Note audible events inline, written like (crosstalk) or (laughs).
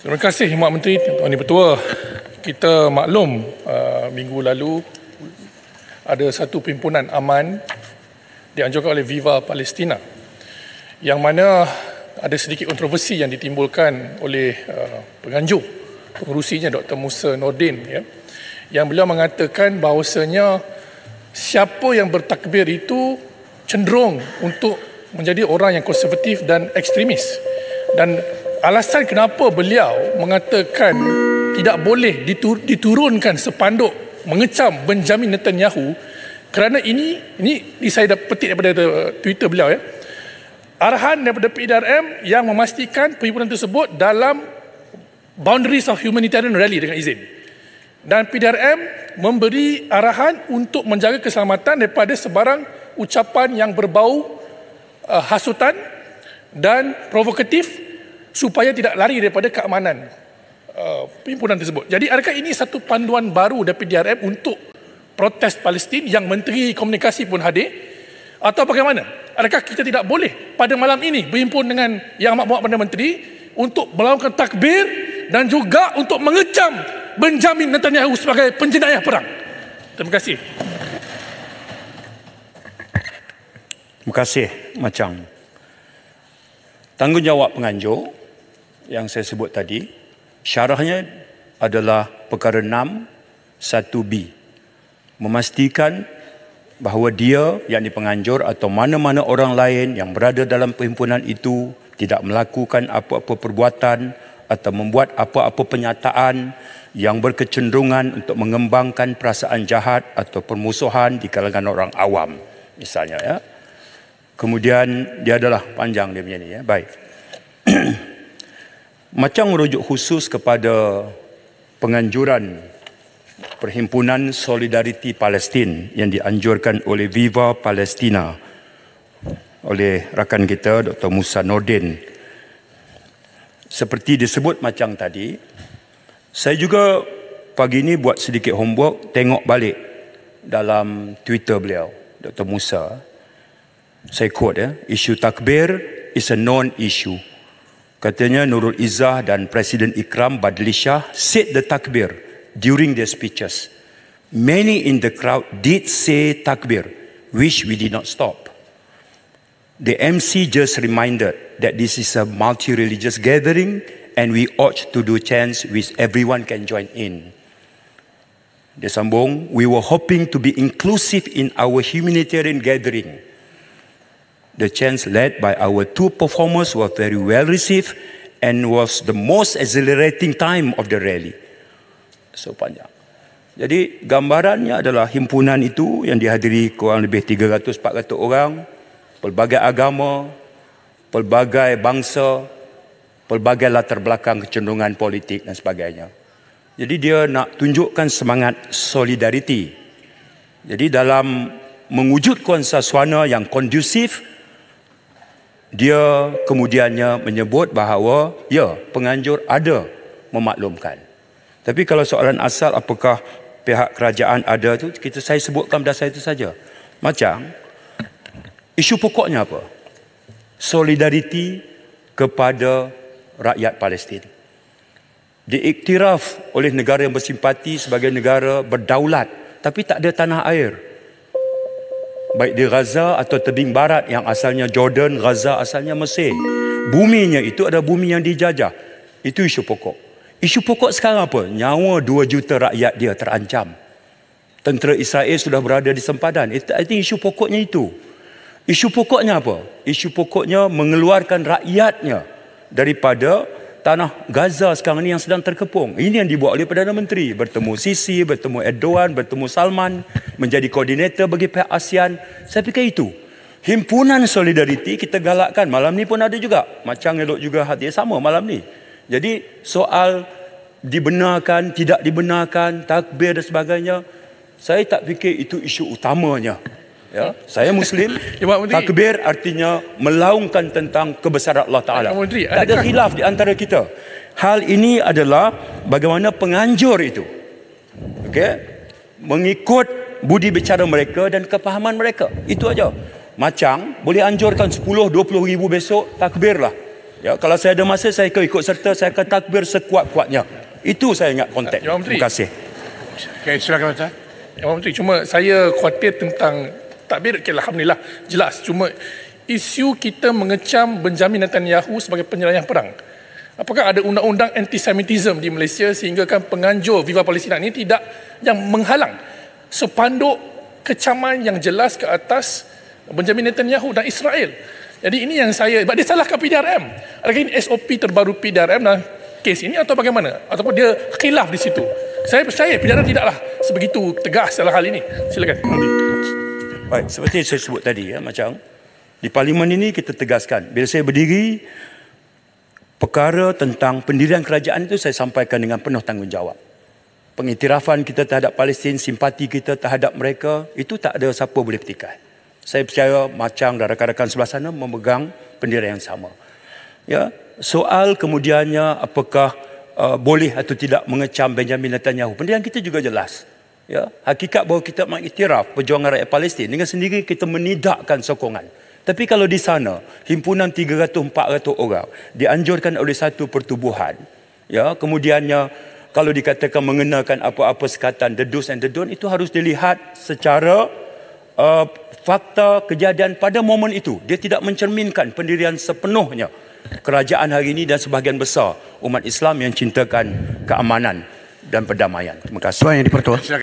Terima kasih Mak Menteri Tuan Pertua. Kita maklum uh, minggu lalu ada satu pimpunan aman dianjurkan oleh Viva Palestina yang mana ada sedikit kontroversi yang ditimbulkan oleh uh, penganjur pengurusinya Dr. Musa Nordin ya, yang beliau mengatakan bahawasanya siapa yang bertakbir itu cenderung untuk menjadi orang yang konservatif dan ekstremis dan alasan kenapa beliau mengatakan tidak boleh ditur- diturunkan sepanduk mengecam Benjamin Netanyahu kerana ini ini, ini saya dah petik daripada Twitter beliau ya. Arahan daripada PDRM yang memastikan perhimpunan tersebut dalam boundaries of humanitarian rally dengan izin. Dan PDRM memberi arahan untuk menjaga keselamatan daripada sebarang ucapan yang berbau uh, hasutan dan provokatif supaya tidak lari daripada keamanan pimpinan uh, tersebut. Jadi adakah ini satu panduan baru dari DRM untuk protes Palestin yang menteri komunikasi pun hadir atau bagaimana? Adakah kita tidak boleh pada malam ini berhimpun dengan Yang Amat Muat Perdana Menteri untuk melakukan takbir dan juga untuk mengecam Benjamin Netanyahu sebagai penjenayah perang? Terima kasih. Terima kasih Macang. tanggungjawab penganjur yang saya sebut tadi, syarahnya adalah perkara 6 satu b Memastikan bahawa dia yang dipenganjur atau mana-mana orang lain yang berada dalam perhimpunan itu tidak melakukan apa-apa perbuatan atau membuat apa-apa penyataan yang berkecenderungan untuk mengembangkan perasaan jahat atau permusuhan di kalangan orang awam misalnya ya. Kemudian dia adalah panjang dia punya ni ya. Baik. (clears throat) macam merujuk khusus kepada penganjuran Perhimpunan Solidariti Palestin yang dianjurkan oleh Viva Palestina oleh rakan kita Dr. Musa Nordin. Seperti disebut macam tadi, saya juga pagi ini buat sedikit homework tengok balik dalam Twitter beliau, Dr. Musa. Saya quote, ya, isu takbir is a non-issue. Katanya Nurul Izzah dan Presiden Ikram Badli Shah said the takbir during their speeches. Many in the crowd did say takbir, which we did not stop. The MC just reminded that this is a multi-religious gathering and we ought to do chants which everyone can join in. Dia sambung, we were hoping to be inclusive in our humanitarian gathering. The chants led by our two performers were very well received and was the most exhilarating time of the rally. So panjang. Jadi gambarannya adalah himpunan itu yang dihadiri kurang lebih 300-400 orang, pelbagai agama, pelbagai bangsa, pelbagai latar belakang kecenderungan politik dan sebagainya. Jadi dia nak tunjukkan semangat solidariti. Jadi dalam mewujudkan suasana yang kondusif, dia kemudiannya menyebut bahawa ya penganjur ada memaklumkan tapi kalau soalan asal apakah pihak kerajaan ada itu kita saya sebutkan dasar itu saja macam isu pokoknya apa solidariti kepada rakyat Palestin diiktiraf oleh negara yang bersimpati sebagai negara berdaulat tapi tak ada tanah air baik di Gaza atau tebing barat yang asalnya Jordan, Gaza asalnya Mesir. Buminya itu ada bumi yang dijajah. Itu isu pokok. Isu pokok sekarang apa? Nyawa dua juta rakyat dia terancam. Tentera Israel sudah berada di sempadan. Itu I think isu pokoknya itu. Isu pokoknya apa? Isu pokoknya mengeluarkan rakyatnya daripada tanah Gaza sekarang ini yang sedang terkepung. Ini yang dibuat oleh Perdana Menteri. Bertemu Sisi, bertemu Erdogan, bertemu Salman. Menjadi koordinator bagi pihak ASEAN. Saya fikir itu. Himpunan solidariti kita galakkan. Malam ni pun ada juga. Macam elok juga hati sama malam ni. Jadi soal dibenarkan, tidak dibenarkan, takbir dan sebagainya. Saya tak fikir itu isu utamanya ya saya muslim (laughs) ya, takbir artinya melaungkan tentang kebesaran Allah taala tak ada khilaf di antara kita hal ini adalah bagaimana penganjur itu okay, mengikut budi bicara mereka dan kepahaman mereka itu aja macam boleh anjurkan 10 20 ribu besok takbirlah ya kalau saya ada masa saya akan ikut serta saya akan takbir sekuat-kuatnya itu saya ingat konteks ya, terima kasih Okay, silakan Ustaz Ya, Menteri, cuma saya khawatir tentang takbir okay, alhamdulillah jelas cuma isu kita mengecam Benjamin Netanyahu sebagai penyelayang perang apakah ada undang-undang antisemitism di Malaysia sehingga kan penganjur Viva Palestina ini tidak yang menghalang sepanduk kecaman yang jelas ke atas Benjamin Netanyahu dan Israel jadi ini yang saya sebab dia salahkan PDRM adakah ini SOP terbaru PDRM dan kes ini atau bagaimana ataupun dia khilaf di situ saya percaya PDRM tidaklah sebegitu tegas dalam hal ini silakan Adi. Baik, seperti yang saya sebut tadi ya, macam di parlimen ini kita tegaskan bila saya berdiri perkara tentang pendirian kerajaan itu saya sampaikan dengan penuh tanggungjawab. Pengiktirafan kita terhadap Palestin, simpati kita terhadap mereka itu tak ada siapa boleh petikai. Saya percaya macam dan rakan-rakan sebelah sana memegang pendirian yang sama. Ya, soal kemudiannya apakah uh, boleh atau tidak mengecam Benjamin Netanyahu? Pendirian kita juga jelas ya hakikat bahawa kita mengiktiraf perjuangan rakyat Palestin dengan sendiri kita menidakkan sokongan tapi kalau di sana himpunan 300 400 orang dianjurkan oleh satu pertubuhan ya kemudiannya kalau dikatakan mengenakan apa-apa sekatan the do's and the don't itu harus dilihat secara uh, fakta kejadian pada momen itu dia tidak mencerminkan pendirian sepenuhnya kerajaan hari ini dan sebahagian besar umat Islam yang cintakan keamanan dan perdamaian. Terima kasih. Tuan yang dipertua.